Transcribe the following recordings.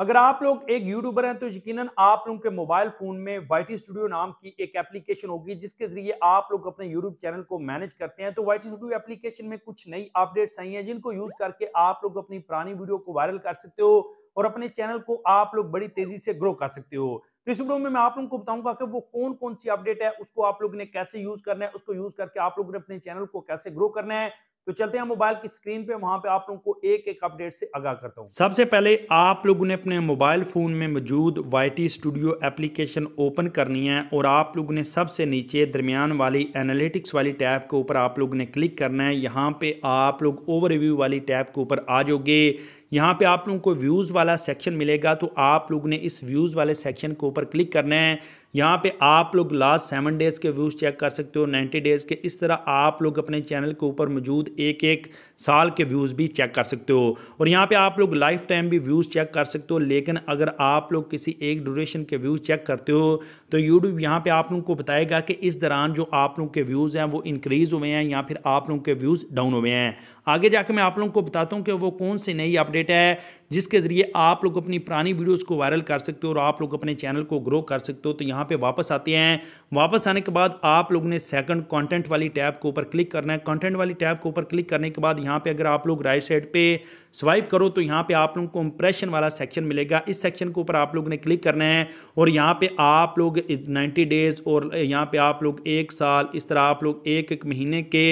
अगर आप लोग एक यूट्यूबर हैं तो यकीनन आप लोगों के मोबाइल फोन में वाई स्टूडियो नाम की एक एप्लीकेशन होगी जिसके जरिए आप लोग अपने यूट्यूब चैनल को मैनेज करते हैं तो वाई स्टूडियो एप्लीकेशन में कुछ नई अपडेट्स आई हैं जिनको यूज करके आप लोग अपनी पुरानी वीडियो को वायरल कर सकते हो और अपने चैनल को आप लोग बड़ी तेजी से ग्रो कर सकते हो तो इस वीडियो में मैं आप लोगों को बताऊंगा कि वो कौन कौन सी अपडेट है उसको आप लोग ने कैसे यूज करना है उसको यूज करके आप लोग ने अपने चैनल को कैसे ग्रो करना है तो चलते हैं मोबाइल की स्क्रीन पे वहां पे आप लोगों को एक एक अपडेट से आगाह करता हूं सबसे पहले आप लोगों ने अपने मोबाइल फोन में मौजूद वाई स्टूडियो एप्लीकेशन ओपन करनी है और आप लोगों ने सबसे नीचे दरमियान वाली एनालिटिक्स वाली टैब के ऊपर आप लोगों ने क्लिक करना है यहाँ पे आप लोग ओवरव्यू वाली टैब के ऊपर आ जाओगे यहाँ पे आप लोगों को व्यूज़ वाला सेक्शन मिलेगा तो आप लोगों ने इस व्यूज़ वाले सेक्शन के ऊपर क्लिक करना है यहाँ पे आप लोग लास्ट सेवन डेज़ के व्यूज़ चेक कर सकते हो नाइन्टी डेज़ के इस तरह आप लोग अपने चैनल के ऊपर मौजूद एक एक साल के व्यूज़ भी चेक कर सकते हो और यहाँ पे आप लोग लाइफ टाइम भी व्यूज़ चेक कर सकते हो लेकिन अगर आप लोग किसी एक ड्यूरेशन के व्यूज़ चेक करते हो तो यूट्यूब यहाँ पर आप लोग को बताएगा कि इस दौरान जो आप लोग के व्यूज़ हैं वो इनक्रीज़ हुए हैं या फिर आप लोगों के व्यूज़ डाउन हुए हैं आगे जाके मैं आप लोगों को बताता हूँ कि वो कौन सी नई अपडेट है जिसके ज़रिए आप लोग अपनी पुरानी वीडियोज़ को वायरल कर सकते हो और आप लोग अपने चैनल को ग्रो कर सकते हो तो यहाँ यहाँ पे वापस आते हैं वापस आने के बाद आप लोगों ने सेकंड कंटेंट वाली टैब के ऊपर क्लिक करना है कंटेंट वाली टैब के ऊपर क्लिक करने के बाद यहाँ पे अगर आप लोग राइट साइड पे स्वाइप करो तो यहाँ पे आप लोगों को इंप्रेशन वाला सेक्शन मिलेगा इस सेक्शन के ऊपर आप लोगों ने क्लिक करना है और यहाँ पे आप लोग 90 डेज और यहाँ पे आप लोग एक साल इस तरह आप लोग एक एक महीने के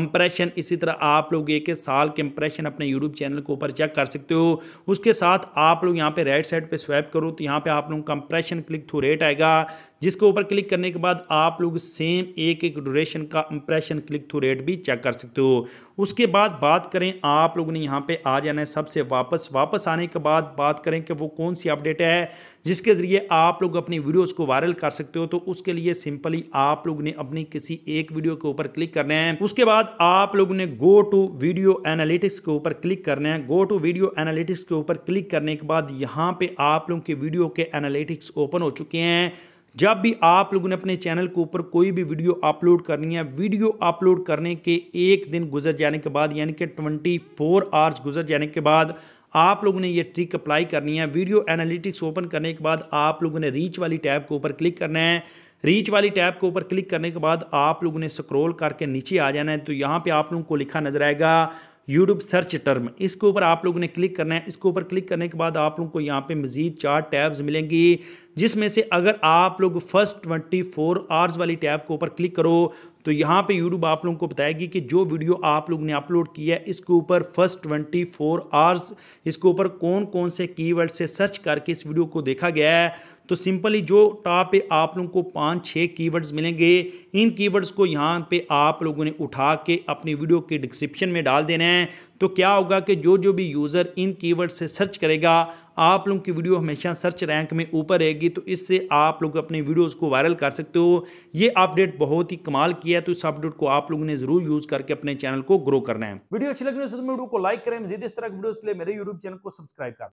इंप्रेशन इसी तरह आप लोग एक साल के इंप्रेशन अपने यूट्यूब चैनल के ऊपर चेक कर सकते हो उसके साथ आप लोग यहाँ पे राइट साइड पर स्वाइप करो तो यहाँ पे आप लोगों का इंप्रेशन क्लिक थ्रू रेट आएगा जिसके ऊपर क्लिक करने के बाद आप लोग सेम एक एक ड्यूरेशन का इंप्रेशन क्लिक थ्रू रेट भी चेक कर सकते हो उसके बाद बात करें आप लोगों ने यहाँ पे आ जाना है सबसे वापस वापस आने के बाद बात करें कि वो कौन सी अपडेट है जिसके ज़रिए आप लोग अपनी वीडियोस को वायरल कर सकते हो तो उसके लिए सिंपली आप लोग ने अपनी किसी एक वीडियो के ऊपर क्लिक करना है उसके बाद आप लोग ने गो टू वीडियो एनालिटिक्स के ऊपर क्लिक करना है गो टू वीडियो एनालिटिक्स के ऊपर क्लिक करने के बाद यहाँ पे आप लोगों के वीडियो के एनालिटिक्स ओपन हो चुके हैं जब भी आप लोगों ने अपने चैनल के ऊपर कोई भी वीडियो अपलोड करनी है वीडियो अपलोड करने के एक दिन गुजर जाने के बाद यानी कि ट्वेंटी फोर आवर्स गुजर जाने के बाद आप लोगों ने ये ट्रिक अप्लाई करनी है वीडियो एनालिटिक्स ओपन करने के बाद आप लोगों ने रीच वाली टैब के ऊपर क्लिक करना है रीच वाली टैब के ऊपर क्लिक करने के बाद आप लोगों ने स्क्रॉल करके नीचे आ जाना है तो यहाँ पे आप लोगों को लिखा नजर आएगा यूट्यूब सर्च टर्म इसके ऊपर आप लोगों ने क्लिक करना है इसके ऊपर क्लिक करने के बाद आप लोगों को यहाँ पे मज़ीद चार टैब्स मिलेंगी जिसमें से अगर आप लोग फर्स्ट ट्वेंटी फोर आवर्स वाली टैब के ऊपर क्लिक करो तो यहाँ पे यूट्यूब आप लोगों को बताएगी कि जो वीडियो आप लोग ने अपलोड किया है इसके ऊपर फर्स्ट ट्वेंटी फोर आवर्स इसके ऊपर कौन कौन से कीवर्ड से सर्च करके इस वीडियो को देखा गया है तो सिंपली जो टॉप पे आप लोगों को पाँच छः कीवर्ड्स मिलेंगे इन कीवर्ड्स को यहाँ पे आप लोगों ने उठा के अपनी वीडियो के डिस्क्रिप्शन में डाल देना है तो क्या होगा कि जो जो भी यूज़र इन कीवर्ड से सर्च करेगा आप लोगों की वीडियो हमेशा सर्च रैंक में ऊपर रहेगी तो इससे आप लोग अपने वीडियोस को वायरल कर सकते हो ये अपडेट बहुत ही कमाल किया है तो इस अपडेट को आप लोगों ने जरूर यूज करके अपने चैनल को ग्रो करना है वीडियो अच्छी लगी तो वीडियो को लाइक करें इस तरह के वीडियो के लिए मेरे यूट्यूब चैनल को सब्सक्राइब कर